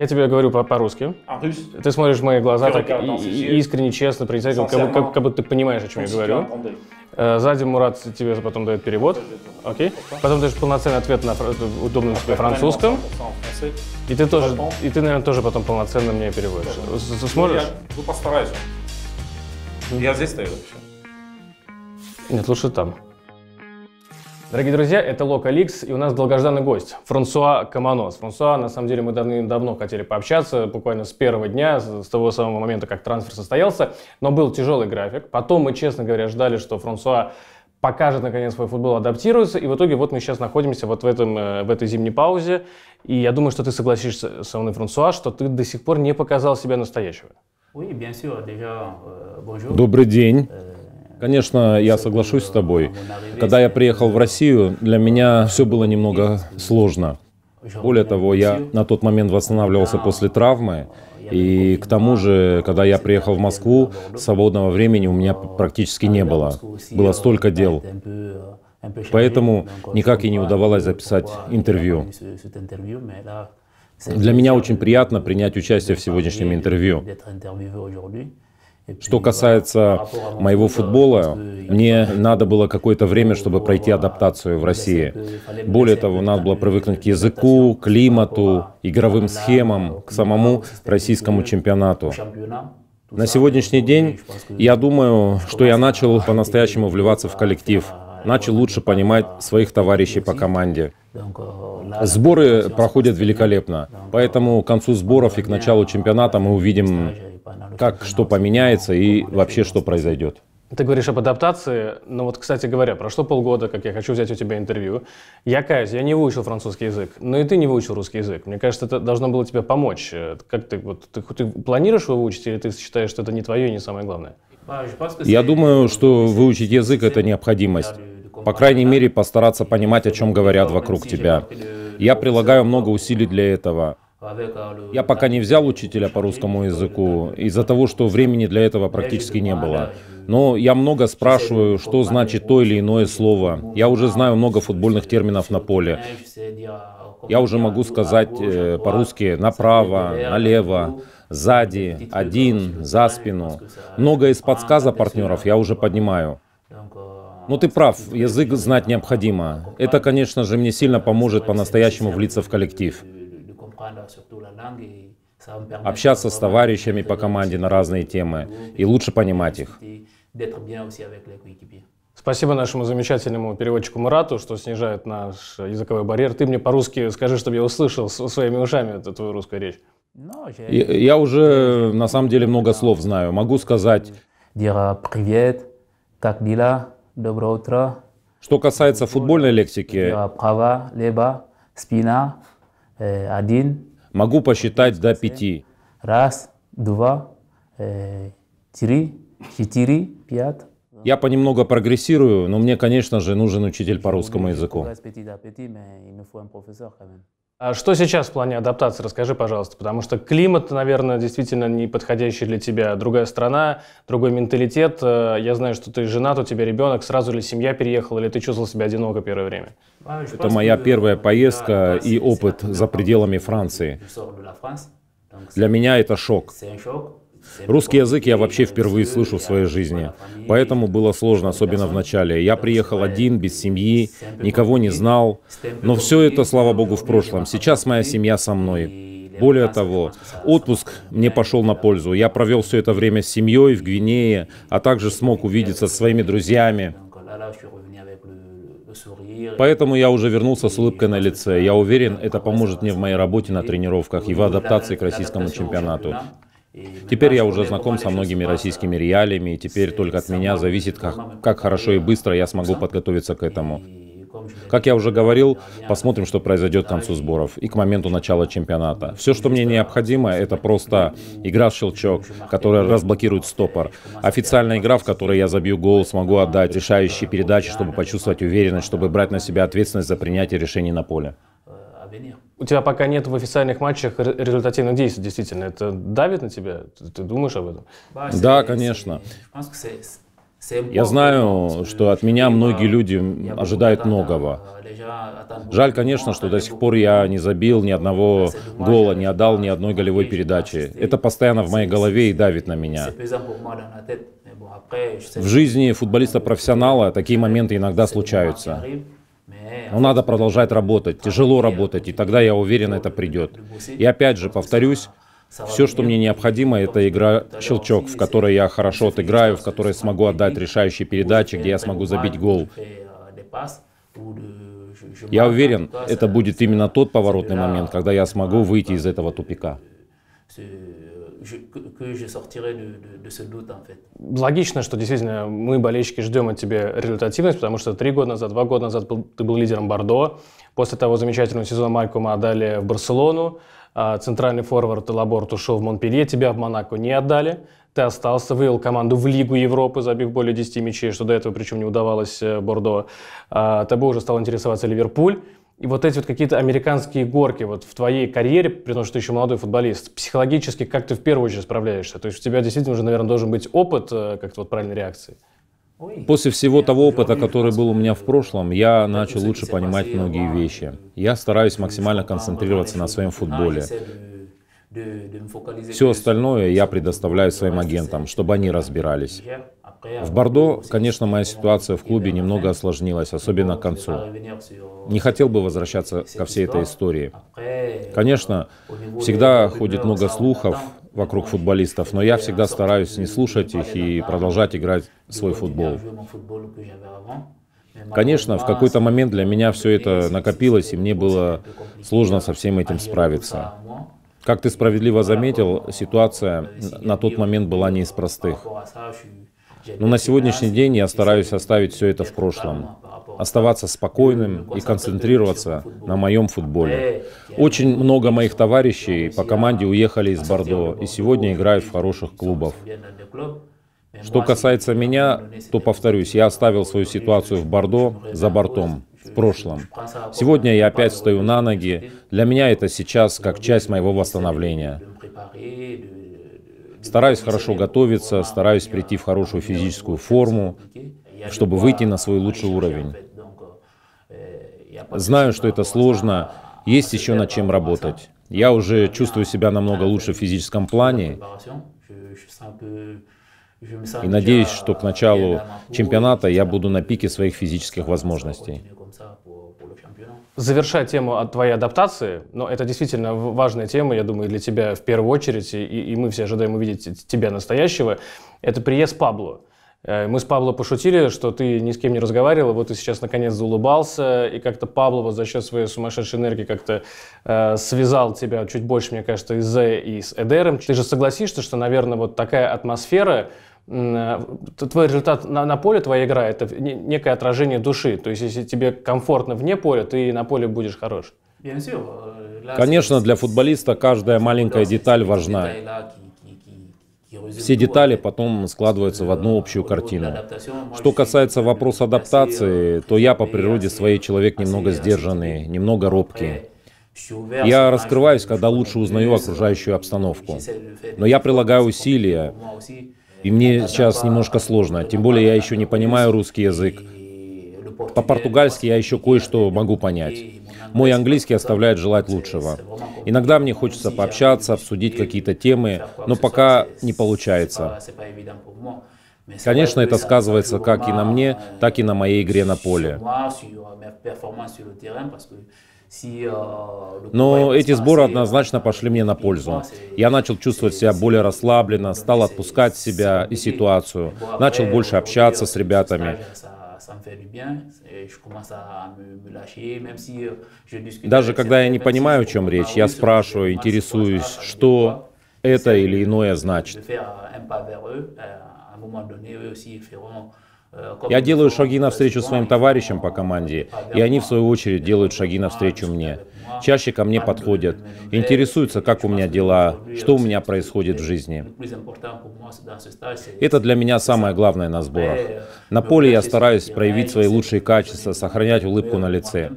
Я тебе говорю по-русски. -по а, ты смотришь в мои глаза так искренне, честно, проницательно, как, как, как будто ты понимаешь, о чем я говорю. Э, сзади Мурат тебе потом дает перевод. Окей. Потом даешь полноценный ответ на удобном тебе французском. И ты тоже, и ты, наверное, тоже потом полноценно мне переводишь. Сможешь? Ну, постараюсь. Я здесь стою вообще. Нет, лучше там. Дорогие друзья, это Локаликс, и у нас долгожданный гость Франсуа Камано. С Франсуа, на самом деле, мы давным-давно хотели пообщаться, буквально с первого дня, с того самого момента, как трансфер состоялся, но был тяжелый график. Потом мы, честно говоря, ждали, что Франсуа покажет, наконец, свой футбол, адаптируется, и в итоге вот мы сейчас находимся вот в, этом, э, в этой зимней паузе, и я думаю, что ты согласишься со мной, Франсуа, что ты до сих пор не показал себя настоящего. Euh, Добрый день. Euh, Конечно, я соглашусь с тобой. Когда я приехал в Россию, для меня все было немного сложно. Более того, я на тот момент восстанавливался после травмы, и к тому же, когда я приехал в Москву, свободного времени у меня практически не было. Было столько дел. Поэтому никак и не удавалось записать интервью. Для меня очень приятно принять участие в сегодняшнем интервью. Что касается а моего футбола, э, мне надо было какое-то время, чтобы пройти адаптацию в России. Более того, надо было привыкнуть к языку, климату, игровым схемам, к самому российскому чемпионату. На сегодняшний день я думаю, что я начал по-настоящему вливаться в коллектив, начал лучше понимать своих товарищей по команде. Сборы проходят великолепно, поэтому к концу сборов и к началу чемпионата мы увидим как что поменяется и вообще что произойдет? Ты говоришь об адаптации, но вот, кстати говоря, прошло полгода, как я хочу взять у тебя интервью. Я каюсь, я не выучил французский язык, но и ты не выучил русский язык. Мне кажется, это должно было тебе помочь. Э, как ты, вот, ты, ты планируешь его выучить или ты считаешь, что это не твое и не самое главное? Я думаю, что выучить язык – это необходимость. По крайней мере, постараться понимать, о чем говорят вокруг тебя. Я прилагаю много усилий для этого. Я пока не взял учителя по русскому языку из-за того, что времени для этого практически не было. Но я много спрашиваю, что значит то или иное слово. Я уже знаю много футбольных терминов на поле. Я уже могу сказать э, по-русски направо, налево, сзади, один, за спину. Много из подсказа партнеров я уже поднимаю. Но ты прав, язык знать необходимо. Это, конечно же, мне сильно поможет по-настоящему влиться в коллектив общаться с товарищами по команде на разные темы ну, и лучше понимать их. Спасибо нашему замечательному переводчику Марату, что снижает наш языковой барьер. Ты мне по-русски скажи, чтобы я услышал своими ушами эту твою русскую речь. Ну, я, я уже на самом деле много слов знаю. Могу сказать... Привет, как дела, доброе утро. Что касается футбольной лексики. Права, лево, спина, Э, один. Могу посчитать до пяти. Раз, два, э, три, четыре, пять. Я понемногу прогрессирую, но мне, конечно же, нужен учитель по русскому языку. А что сейчас в плане адаптации? Расскажи, пожалуйста, потому что климат, наверное, действительно не подходящий для тебя. Другая страна, другой менталитет. Э, я знаю, что ты женат, у тебя ребенок. Сразу ли семья переехала, или ты чувствовал себя одиноко первое время? Это моя первая поездка и опыт за пределами Франции. Для меня это шок. Русский язык я вообще впервые слышу в своей жизни. Поэтому было сложно, особенно в начале. Я приехал один, без семьи, никого не знал. Но все это, слава богу, в прошлом. Сейчас моя семья со мной. Более того, отпуск мне пошел на пользу. Я провел все это время с семьей в Гвинее, а также смог увидеться со своими друзьями. Поэтому я уже вернулся с улыбкой на лице. Я уверен, это поможет мне в моей работе на тренировках и в адаптации к российскому чемпионату. Теперь я уже знаком со многими российскими реалиями, и теперь только от меня зависит, как, как хорошо и быстро я смогу подготовиться к этому. Как я уже говорил, посмотрим, что произойдет к концу сборов и к моменту начала чемпионата. Все, что мне необходимо, это просто игра в щелчок, которая разблокирует стопор. Официальная игра, в которой я забью гол, смогу отдать решающие передачи, чтобы почувствовать уверенность, чтобы брать на себя ответственность за принятие решений на поле. Э, у тебя пока нет в официальных матчах результативных действий, действительно, это давит на тебя? Ты, ты думаешь об этом? Да, конечно. Я знаю, что от меня многие люди ожидают многого. А Жаль, конечно, а что до сих пор я не забил ни одного гола, не отдал ни одной голевой передачи. Это постоянно в моей голове и давит на меня. А, в жизни футболиста-профессионала такие моменты иногда случаются. Но ну, надо продолжать работать, тяжело работать, и тогда, я уверен, это придет. И опять же, повторюсь, все, что мне необходимо, это игра «Щелчок», в которой я хорошо отыграю, в которой смогу отдать решающие передачи, где я смогу забить гол. Я уверен, это будет именно тот поворотный момент, когда я смогу выйти из этого тупика que, je sortirai de, de, de ce doute, en fait. Логично, что действительно мы, болельщики, ждем от тебя результативность, потому что три года назад, два года назад был, ты был лидером Бордо, после того замечательного сезона Малькома отдали в Барселону, а, центральный форвард Лаборт ушел в Монпелье, тебя в Монако не отдали, ты остался, вывел команду в Лигу Европы, забив более 10 мячей, что до этого причем не удавалось э, Бордо. А, тобой уже стал интересоваться Ливерпуль. И вот эти вот какие-то американские горки вот в твоей карьере, при том, что ты еще молодой футболист, психологически как ты в первую очередь справляешься? То есть у тебя действительно уже, наверное, должен быть опыт э, как-то вот правильной реакции. После всего того опыта, который был у меня в прошлом, я начал лучше понимать многие вещи. Я стараюсь максимально концентрироваться на своем футболе. Э, Все остальное я предоставляю своим агентам, чтобы они разбирались. В Бордо, конечно, моя ситуация в клубе немного осложнилась, особенно к концу. Не хотел бы возвращаться ко всей этой истории. Конечно, всегда ходит много слухов вокруг футболистов, но я всегда стараюсь не слушать их и продолжать играть свой футбол. Конечно, в какой-то момент для меня все это накопилось, и мне было сложно со всем этим справиться. Как ты справедливо заметил, ситуация на тот момент была не из простых. Но на сегодняшний день я стараюсь оставить все это в прошлом, оставаться спокойным и концентрироваться на моем футболе. Очень много моих товарищей по команде уехали из Бордо и сегодня играют в хороших клубах. Что касается меня, то повторюсь, я оставил свою ситуацию в Бордо за бортом, в прошлом. Сегодня я опять стою на ноги. Для меня это сейчас как часть моего восстановления. Стараюсь хорошо готовиться, стараюсь прийти в хорошую физическую форму, чтобы выйти на свой лучший уровень. Знаю, что это сложно, есть еще над чем работать. Я уже чувствую себя намного лучше в физическом плане. И надеюсь, что к началу чемпионата я буду на пике своих физических возможностей. Завершая тему от твоей адаптации, но это действительно важная тема, я думаю, для тебя в первую очередь, и, и мы все ожидаем увидеть тебя настоящего, это приезд Пабло. Э, мы с Пабло пошутили, что ты ни с кем не разговаривал, вот ты сейчас наконец заулыбался, и как-то Пабло вот за счет своей сумасшедшей энергии как-то э, связал тебя чуть больше, мне кажется, и с Зе, и с Эдером. Ты же согласишься, что, наверное, вот такая атмосфера, Э, твой результат на, на поле, твоя игра, это некое отражение души. То есть, если тебе комфортно вне поля, ты на поле будешь хорош. Э, Конечно, для футболиста каждая маленькая деталь важна. Все детали потом складываются в одну общую картину. Что касается вопроса адаптации, э, то я по природе своей человек немного сдержанный, немного робкий. Я раскрываюсь, когда лучше узнаю окружающую обстановку. Но я прилагаю усилия. А, и мне сейчас немножко сложно, тем более я еще не понимаю русский язык. По-португальски я еще кое-что могу понять. Мой английский оставляет желать лучшего. Иногда мне хочется пообщаться, обсудить какие-то темы, но пока не получается. Конечно, это сказывается как и на мне, так и на моей игре на поле. Э, ну, Но эти сборы однозначно пошли мне на пользу. Я начал чувствовать себя более расслабленно, стал отпускать себя и ситуацию, начал больше общаться с ребятами. Euh, Даже когда я не понимаю, о чем речь, я спрашиваю, интересуюсь, что это или иное значит. Euh, я делаю шаги навстречу своим товарищам по команде, и они, в свою очередь, делают шаги навстречу мне. Чаще ко мне подходят, интересуются, как у меня дела, что у меня происходит в жизни. Это для меня самое главное на сборах. На поле я стараюсь проявить свои лучшие качества, сохранять улыбку на лице.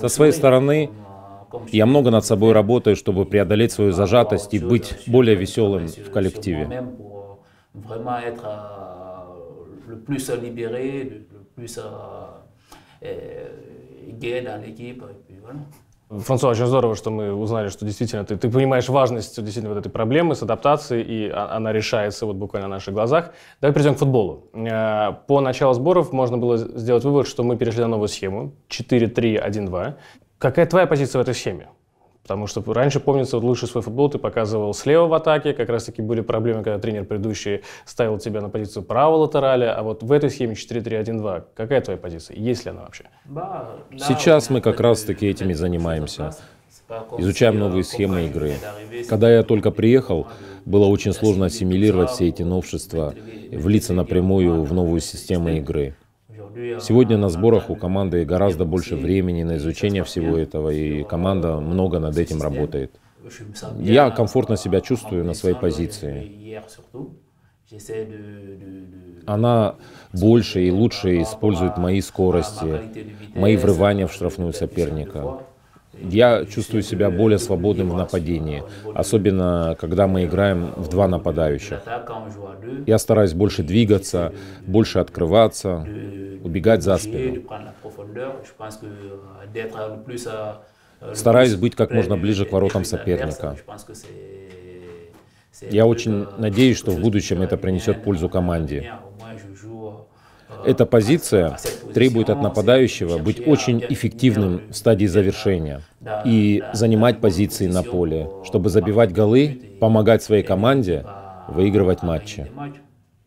Со своей стороны, я много над собой работаю, чтобы преодолеть свою зажатость и быть более веселым в коллективе le plus libéré, le, le plus gai euh, dans l'équipe. Voilà. Франсуа, очень здорово, что мы узнали, что действительно ты, ты понимаешь важность действительно вот этой проблемы с адаптацией, и а, она решается вот буквально на наших глазах. Давай перейдем к футболу. Э, по началу сборов можно было сделать вывод, что мы перешли на новую схему 4-3-1-2. Какая твоя позиция в этой схеме? Потому что раньше, помнится, вот лучше свой футбол ты показывал слева в атаке. Как раз-таки были проблемы, когда тренер предыдущий ставил тебя на позицию правого латераля. А вот в этой схеме 4-3-1-2 какая твоя позиция? Есть ли она вообще? Да, Сейчас да, мы как раз-таки этими занимаемся. Изучаем новые схемы игры. Когда я только приехал, было очень сложно ассимилировать все эти новшества, влиться напрямую в новую систему игры. Сегодня на сборах у команды гораздо больше времени на изучение всего этого, и команда много над этим работает. Я комфортно себя чувствую на своей позиции. Ну, она больше и лучше использует мои скорости, мои врывания в штрафную соперника. Я чувствую себя более свободным в нападении, особенно когда мы играем в два нападающих. Я стараюсь больше двигаться, больше открываться, убегать за спину. Стараюсь быть как можно ближе к воротам соперника. Я очень надеюсь, что в будущем это принесет пользу команде. Эта позиция требует от нападающего быть очень эффективным в стадии завершения и занимать позиции на поле, чтобы забивать голы, помогать своей команде выигрывать матчи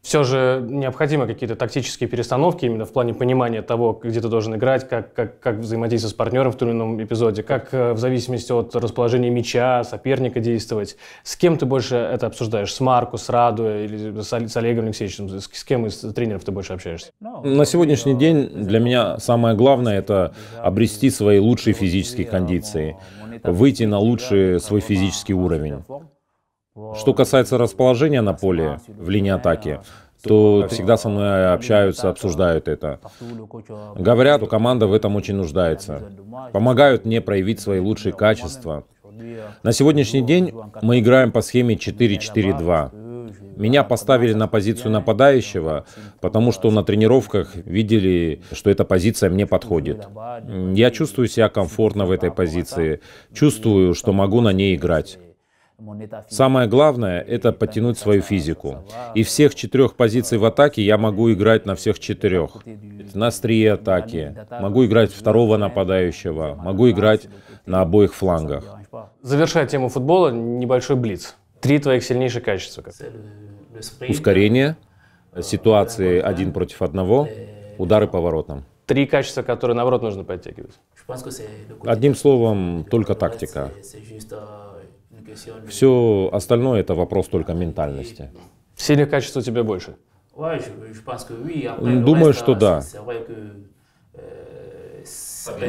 все же необходимы какие-то тактические перестановки именно в плане понимания того, где ты должен играть, как, как, как взаимодействовать с партнером в том или ином эпизоде, как э, в зависимости от расположения мяча, соперника действовать. С кем ты больше это обсуждаешь? С Марку, с Раду или с, с Олегом Алексеевичем? С, с кем из тренеров ты больше общаешься? На сегодняшний день для меня самое главное – это обрести свои лучшие физические кондиции, выйти на лучший свой физический уровень. Что касается расположения на поле, в линии атаки, то всегда со мной общаются, обсуждают это. Говорят, у команда в этом очень нуждается. Помогают мне проявить свои лучшие качества. На сегодняшний день мы играем по схеме 4-4-2. Меня поставили на позицию нападающего, потому что на тренировках видели, что эта позиция мне подходит. Я чувствую себя комфортно в этой позиции, чувствую, что могу на ней играть. Самое главное — это подтянуть свою э, физику. И всех четырех позиций в атаке я могу играть на всех четырех. На нас три атаки. Могу играть второго нападающего. Могу играть на обоих флангах. Завершая тему футбола, небольшой блиц. Три твоих сильнейших качества. Э, Ускорение, э, ситуации один против одного, удары по воротам три качества, которые, наоборот, нужно подтягивать? Одним словом, только тактика. Все остальное это вопрос только ментальности. Сильных качеств у тебя больше? Думаю, что а да. Э,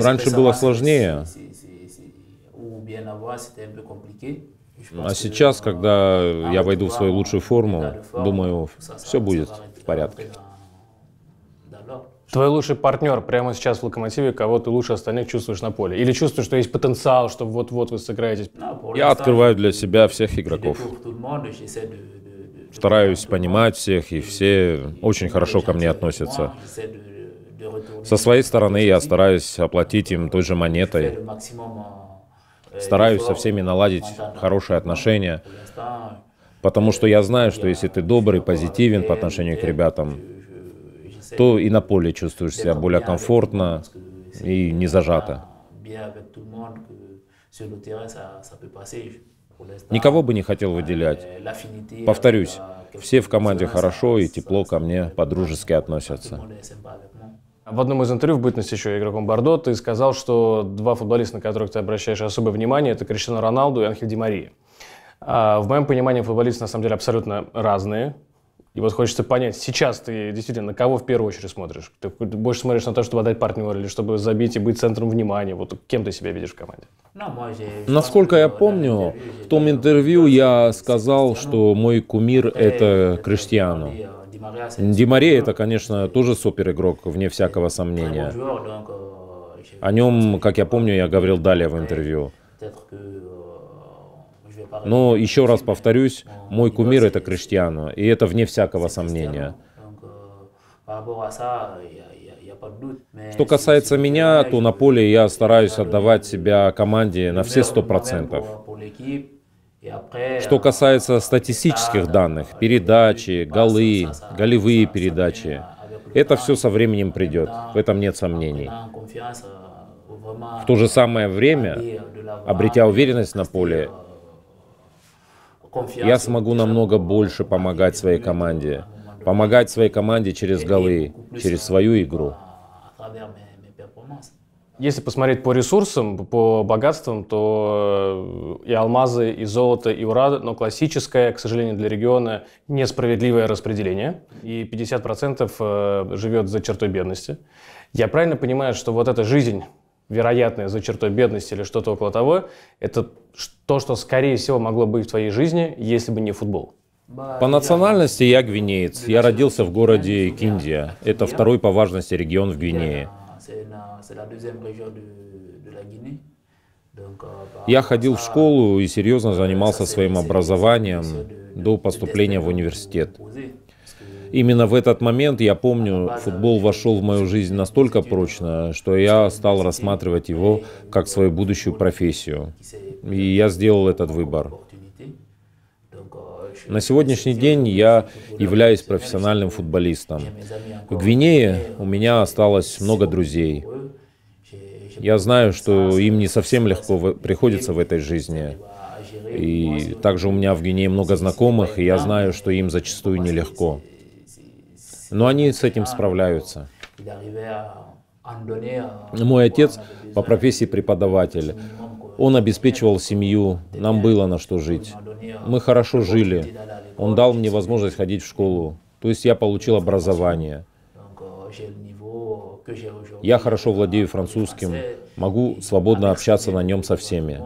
Раньше было сложнее. А сейчас, когда а я войду в свою лучшую форму, думаю, все будет в порядке. Твой лучший партнер прямо сейчас в локомотиве, кого ты лучше остальных чувствуешь на поле? Или чувствуешь, что есть потенциал, что вот-вот вы сыграетесь? Ну, а я открываю для себя всех игроков. Стараюсь понимать всех, и все очень хорошо ко мне относятся. Со своей стороны я стараюсь оплатить им той же монетой. Э, стараюсь со всеми наладить хорошие отношения, потому что я знаю, что если ты добрый, позитивен по отношению к ребятам, то и на поле чувствуешь себя более комфортно и не зажато. Никого бы не хотел выделять. Повторюсь, все в команде хорошо и тепло ко мне по-дружески относятся. В одном из интервью в бытность еще игроком Бордо ты сказал, что два футболиста, на которых ты обращаешь особое внимание, это Криштиану Роналду и Анхель Ди Мария. А, в моем понимании футболисты на самом деле абсолютно разные. И вот хочется понять, сейчас ты действительно на кого в первую очередь смотришь? Ты больше смотришь на то, чтобы отдать партнера или чтобы забить и быть центром внимания? Вот кем ты себя видишь в команде? Насколько я помню, в том интервью я сказал, что мой кумир – это Криштиану. Димаре – это, конечно, тоже суперигрок, вне всякого сомнения. О нем, как я помню, я говорил далее в интервью. Но еще раз повторюсь, а, мой кумир это Криштиану, и это вне всякого сомнения. «А, а, Что касается меня, то на поле я стараюсь отдавать себя команде на все сто процентов. Что касается статистических данных, передачи, голы, голевые передачи, это все со временем придет, в этом нет сомнений. В то же самое время, обретя уверенность на поле, я смогу намного больше помогать своей команде. Помогать своей команде через голы, через свою игру. Если посмотреть по ресурсам, по богатствам, то э, и алмазы, и золото, и уран, но классическое, к сожалению, для региона несправедливое распределение, и 50% э, живет за чертой бедности. Я правильно понимаю, что вот эта жизнь вероятное за чертой бедности или что-то около того, это то, что, скорее всего, могло быть в твоей жизни, если бы не футбол. По национальности я гвинеец. Я родился в городе Киндия. Это второй по важности регион в Гвинее. Я ходил в школу и серьезно занимался своим образованием до поступления в университет именно в этот момент, я помню, футбол вошел в мою жизнь настолько прочно, что я стал рассматривать его как свою будущую профессию. И я сделал этот выбор. На сегодняшний день я являюсь профессиональным футболистом. В Гвинее у меня осталось много друзей. Я знаю, что им не совсем легко приходится в этой жизни. И также у меня в Гвинее много знакомых, и я знаю, что им зачастую нелегко. Но они с этим справляются. Мой отец по профессии преподаватель. Он обеспечивал семью, нам было на что жить. Мы хорошо жили. Он дал мне возможность ходить в школу. То есть я получил образование. Я хорошо владею французским, могу свободно общаться на нем со всеми.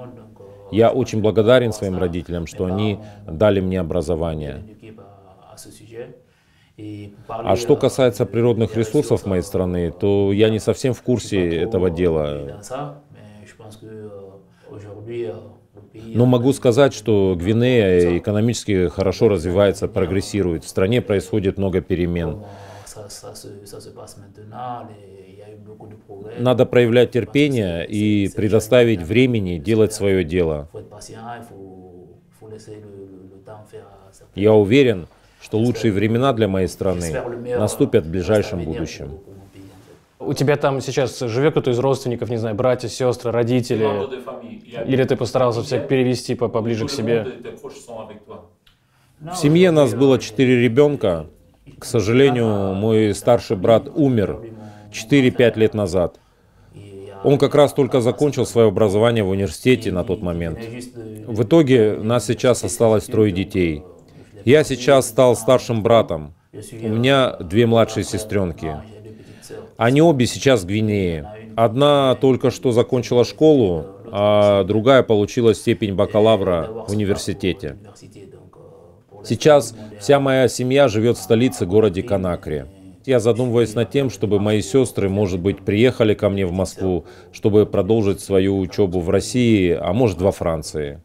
Я очень благодарен своим родителям, что они дали мне образование. А что касается природных ресурсов моей страны, то я не совсем в курсе типа этого дела. Но э, э, ну, э, могу сказать, что Гвинея экономически хорошо развивается, прогрессирует. В стране происходит много перемен. Надо проявлять терпение и предоставить времени делать свое дело. Euh, я уверен, что лучшие времена для моей страны наступят в ближайшем будущем. У тебя там сейчас живет кто-то из родственников, не знаю, братья, сестры, родители? Или ты постарался всех перевести поближе к себе? Ну, в семье нас было четыре ребенка. К сожалению, мой старший брат умер 4-5 лет назад. Он как раз только закончил свое образование в университете на тот момент. В итоге нас сейчас осталось трое детей – я сейчас стал старшим братом. У меня две младшие сестренки. Они обе сейчас в Гвинее. Одна только что закончила школу, а другая получила степень бакалавра в университете. Сейчас вся моя семья живет в столице, городе Канакре. Я задумываюсь над тем, чтобы мои сестры, может быть, приехали ко мне в Москву, чтобы продолжить свою учебу в России, а может, во Франции.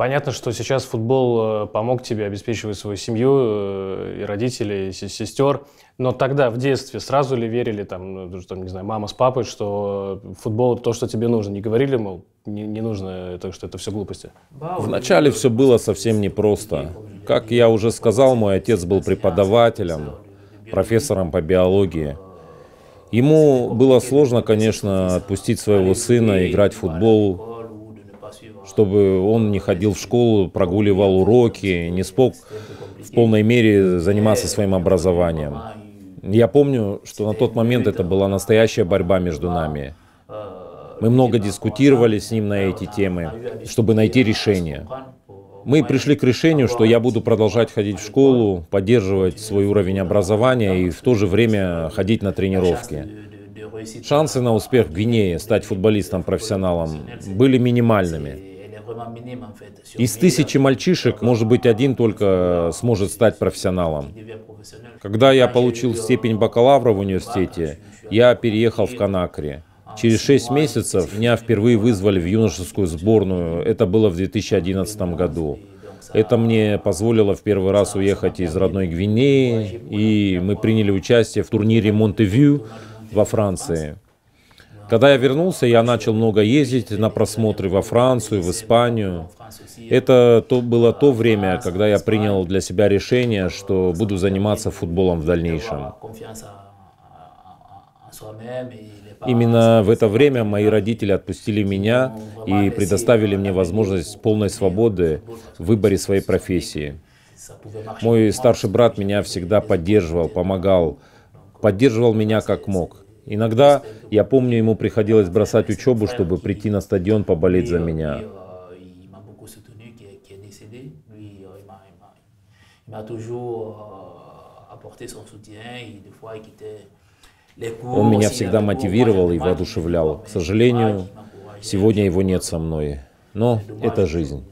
Понятно, что сейчас футбол э, помог тебе обеспечивать свою семью э, и родителей, и сестер. Но тогда, в детстве, сразу ли верили, там, ну, что, не знаю, мама с папой, что футбол то, что тебе нужно? Не говорили, мол, не, не нужно, это, что это все глупости? Вначале все было совсем непросто. Как я уже сказал, мой отец был преподавателем, профессором по биологии. Ему было сложно, конечно, отпустить своего сына играть в футбол, чтобы он не ходил в школу, прогуливал уроки, не смог в полной мере заниматься своим образованием. Я помню, что на тот момент это была настоящая борьба между нами. Мы много дискутировали с ним на эти темы, чтобы найти решение. Мы пришли к решению, что я буду продолжать ходить в школу, поддерживать свой уровень образования и в то же время ходить на тренировки. Шансы на успех в Гвинее стать футболистом-профессионалом были минимальными. Из тысячи мальчишек, может быть, один только сможет стать профессионалом. Когда я получил степень бакалавра в университете, я переехал в Канакри. Через шесть месяцев меня впервые вызвали в юношескую сборную. Это было в 2011 году. Это мне позволило в первый раз уехать из родной Гвинеи, и мы приняли участие в турнире Монтевью во Франции. Когда я вернулся, я начал много ездить на просмотры во Францию, в Испанию. Это то, было то время, когда я принял для себя решение, что буду заниматься футболом в дальнейшем. Именно в это время мои родители отпустили меня и предоставили мне возможность полной свободы в выборе своей профессии. Мой старший брат меня всегда поддерживал, помогал, поддерживал меня как мог. Иногда, я помню, ему приходилось бросать учебу, чтобы прийти на стадион поболеть за меня. Он меня всегда мотивировал и воодушевлял. К сожалению, сегодня его нет со мной. Но это жизнь.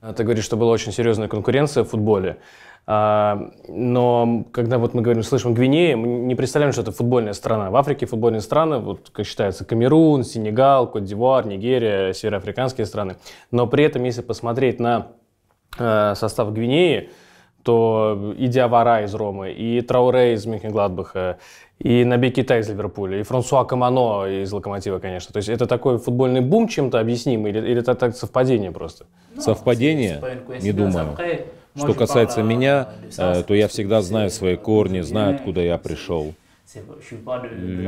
А ты говоришь, что была очень серьезная конкуренция в футболе. А, но когда вот мы говорим, слышим Гвинея, мы не представляем, что это футбольная страна. В Африке футбольные страны, вот как считается, Камерун, Сенегал, Кот-Дивуар, Нигерия, североафриканские страны. Но при этом, если посмотреть на э, состав Гвинеи, то и Диавара из Ромы, и Трауре из Мюнхенгладбаха, и Наби Кита из Ливерпуля, и Франсуа Камано из Локомотива, конечно. То есть это такой футбольный бум чем-то объяснимый, или, или это так совпадение просто? совпадение? Ну, не думаю. Что касается меня, э, то я всегда знаю свои корни, знаю, откуда я пришел.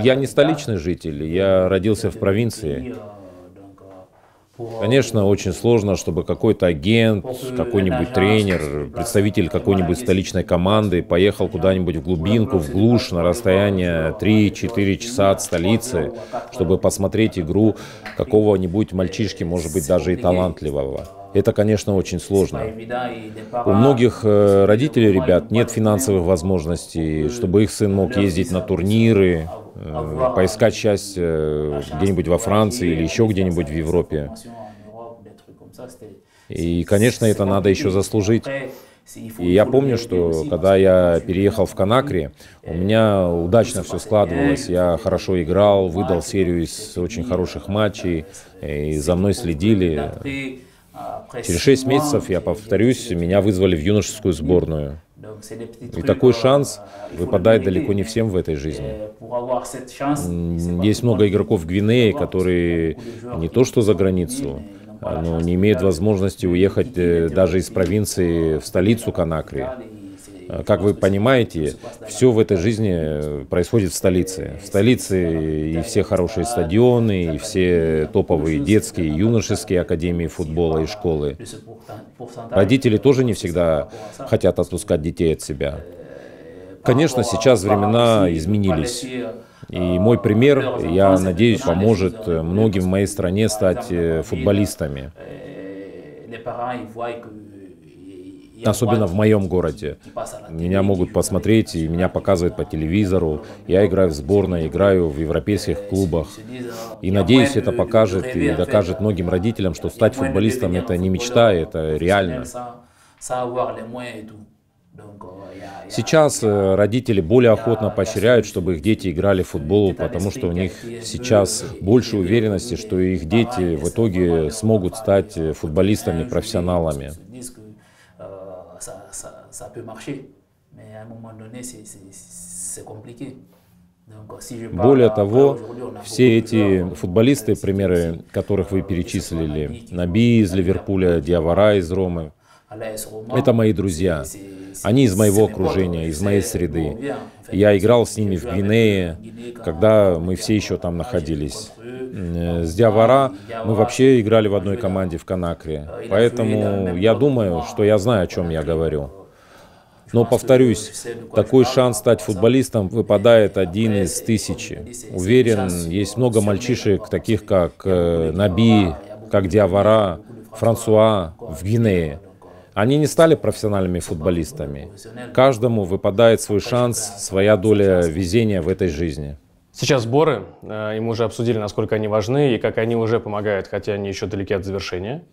Я не столичный житель, я родился в провинции. Э, Конечно, очень сложно, чтобы какой-то агент, какой-нибудь тренер, представитель какой-нибудь столичной команды поехал куда-нибудь в глубинку, в глушь, на расстояние 3-4 часа от столицы, чтобы посмотреть игру какого-нибудь мальчишки, может быть, даже и талантливого. Это, конечно, очень сложно. У многих э, родителей, ребят, нет финансовых возможностей, чтобы их сын мог ездить на турниры, э, поискать счастье э, где-нибудь во Франции или еще где-нибудь в Европе. И, конечно, это надо еще заслужить. И я помню, что когда я переехал в Канакри, у меня удачно все складывалось. Я хорошо играл, выдал серию из очень хороших матчей, и за мной следили. Через шесть месяцев, я повторюсь, меня вызвали в юношескую сборную. И такой шанс выпадает далеко не всем в этой жизни. Есть много игроков Гвинеи, которые не то что за границу, но не имеют возможности уехать э, даже из провинции в столицу Канакри. Как вы понимаете, все в этой жизни происходит в столице. В столице и все хорошие стадионы, и все топовые детские, юношеские академии футбола и школы. Родители тоже не всегда хотят отпускать детей от себя. Конечно, сейчас времена изменились. И мой пример, я надеюсь, поможет многим в моей стране стать футболистами особенно в моем городе. Меня могут посмотреть, и меня показывают по телевизору. Я играю в сборной, играю в европейских клубах. И надеюсь, это покажет и докажет многим родителям, что стать футболистом это не мечта, это реально. Сейчас э, родители более охотно поощряют, чтобы их дети играли в футбол, потому что у них сейчас больше уверенности, что их дети в итоге смогут стать э, футболистами-профессионалами peut marcher. Mais à un moment donné, c'est compliqué. Более того, все эти euh, футболисты, примеры которых вы euh, перечислили, Наби из Ливерпуля, Диавара из Ромы, это мои друзья. Они из моего окружения, из моей среды. Я играл с ними в Гвинее, когда мы все еще там находились. Э, с Диавара мы вообще играли в одной команде в Канакре. Поэтому я думаю, что я знаю, о чем я говорю. Но, повторюсь, такой шанс стать футболистом выпадает один из тысячи. Уверен, есть много мальчишек, таких как э, Наби, как Диавара, Франсуа в Гвинее. Они не стали профессиональными футболистами. Каждому выпадает свой шанс, своя доля везения в этой жизни. Сейчас сборы, э, и мы уже обсудили, насколько они важны и как они уже помогают, хотя они еще далеки от завершения.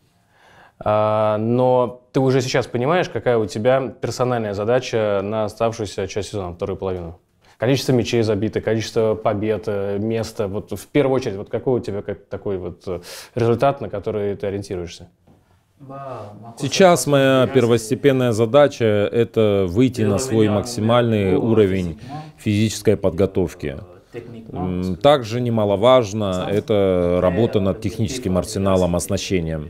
А, но ты уже сейчас понимаешь, какая у тебя персональная задача на оставшуюся часть сезона, вторую половину. Количество мячей забито, количество побед, э, место. Вот в первую очередь, вот какой у тебя такой вот э, результат, на который ты ориентируешься? Сейчас моя первостепенная задача – это выйти на свой максимальный уровень физической подготовки. Э, также немаловажно – это работа над техническим арсеналом оснащением.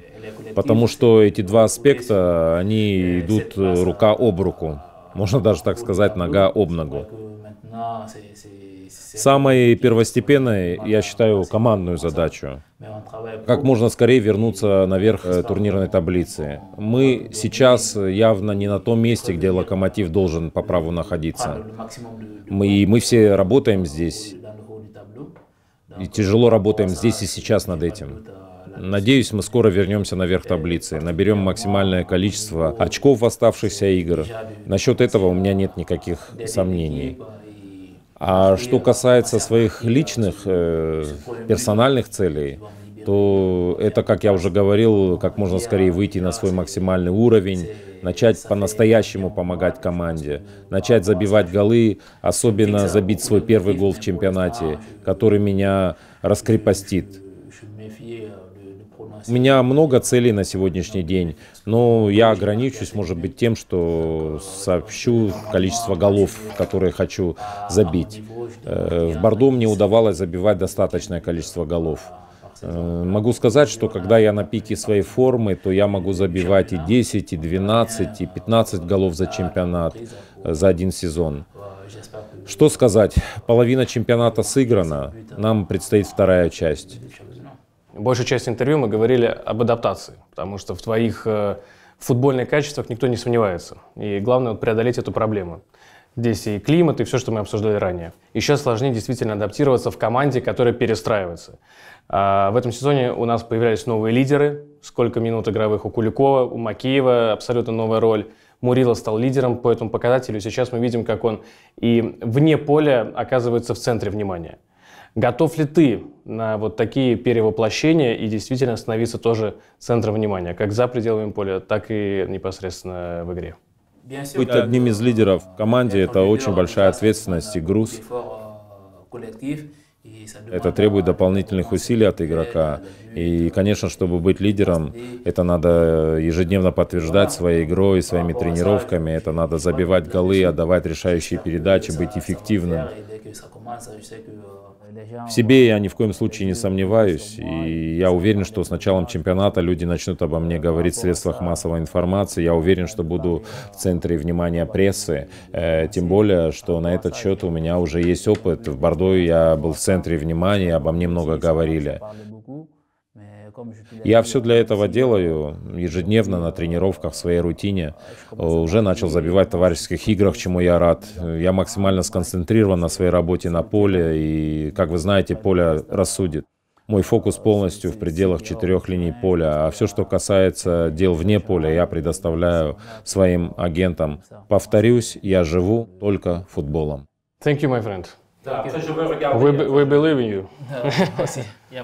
Потому что эти два аспекта, они э, идут э, рука об руку. Можно даже так сказать, нога об ногу. Самой первостепенной, я считаю, командную задачу. Как можно скорее вернуться наверх э, турнирной таблицы. Мы сейчас явно не на том месте, где локомотив должен по праву находиться. Мы, и мы все работаем здесь. И тяжело работаем здесь и сейчас над этим. Надеюсь, мы скоро вернемся наверх таблицы, наберем максимальное количество очков в оставшихся игр. Насчет этого у меня нет никаких сомнений. А что касается своих личных, э, персональных целей, то это, как я уже говорил, как можно скорее выйти на свой максимальный уровень, начать по-настоящему помогать команде, начать забивать голы, особенно забить свой первый гол в чемпионате, который меня раскрепостит. У меня много целей на сегодняшний день, но я ограничусь, может быть, тем, что сообщу количество голов, которые хочу забить. Э, в Бордо мне удавалось забивать достаточное количество голов. Э, могу сказать, что когда я на пике своей формы, то я могу забивать и 10, и 12, и 15 голов за чемпионат э, за один сезон. Что сказать? Половина чемпионата сыграна, нам предстоит вторая часть большую часть интервью мы говорили об адаптации, потому что в твоих э, футбольных качествах никто не сомневается. И главное вот, преодолеть эту проблему. Здесь и климат, и все, что мы обсуждали ранее. Еще сложнее действительно адаптироваться в команде, которая перестраивается. А в этом сезоне у нас появлялись новые лидеры. Сколько минут игровых у Куликова, у Макеева, абсолютно новая роль. Мурила стал лидером по этому показателю. Сейчас мы видим, как он и вне поля оказывается в центре внимания. Готов ли ты на вот такие перевоплощения и действительно становиться тоже центром внимания, как за пределами поля, так и непосредственно в игре? Быть одним из лидеров в команде – это очень большая ответственность и груз. Э, это требует дополнительных усилий от игрока. И, конечно, чтобы быть лидером, это надо ежедневно подтверждать своей игрой, своими тренировками. Это надо забивать голы, отдавать решающие передачи, быть эффективным. В себе я ни в коем случае не сомневаюсь, и я уверен, что с началом чемпионата люди начнут обо мне говорить в средствах массовой информации, я уверен, что буду в центре внимания прессы, э, тем более, что на этот счет у меня уже есть опыт. В Бордо я был в центре внимания, обо мне много говорили. Я все для этого делаю ежедневно на тренировках, в своей рутине. Уже начал забивать в товарищеских играх, чему я рад. Я максимально сконцентрирован на своей работе на поле, и, как вы знаете, поле рассудит. Мой фокус полностью в пределах четырех линий поля, а все, что касается дел вне поля, я предоставляю своим агентам. Повторюсь, я живу только футболом. Thank you, my friend. We, we believe in you. Я